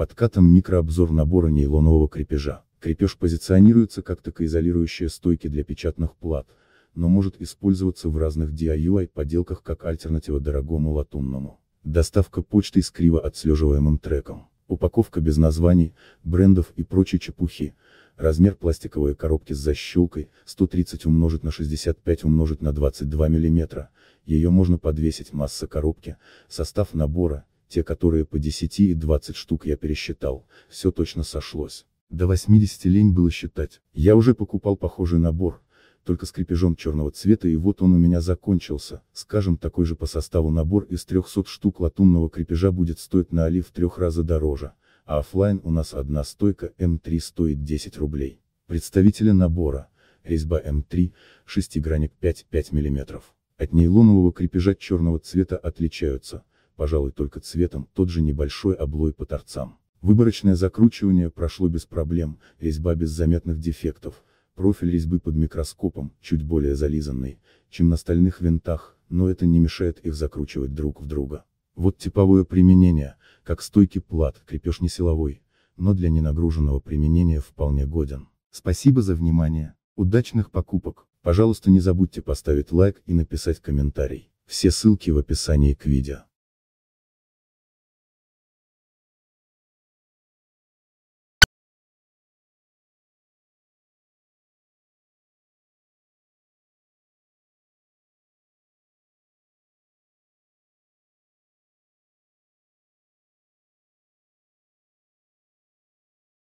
Подкатом микрообзор набора нейлонового крепежа. Крепеж позиционируется как токоизолирующая стойки для печатных плат, но может использоваться в разных DIY поделках как альтернатива дорогому латунному. Доставка почты с криво отслеживаемым треком. Упаковка без названий, брендов и прочей чепухи. Размер пластиковой коробки с защелкой, 130 умножить на 65 умножить на 22 мм, ее можно подвесить масса коробки, состав набора, те которые по 10 и 20 штук я пересчитал, все точно сошлось. До 80 лень было считать. Я уже покупал похожий набор, только с крепежом черного цвета и вот он у меня закончился, скажем такой же по составу набор из 300 штук латунного крепежа будет стоить на Али в трех раза дороже, а офлайн у нас одна стойка М3 эм стоит 10 рублей. Представителя набора, резьба М3, эм шестигранник 5-5 мм. От нейлонового крепежа черного цвета отличаются, пожалуй, только цветом, тот же небольшой облой по торцам. Выборочное закручивание прошло без проблем, резьба без заметных дефектов, профиль резьбы под микроскопом, чуть более зализанный, чем на стальных винтах, но это не мешает их закручивать друг в друга. Вот типовое применение, как стойкий плат, крепеж не силовой, но для ненагруженного применения вполне годен. Спасибо за внимание, удачных покупок, пожалуйста не забудьте поставить лайк и написать комментарий. Все ссылки в описании к видео.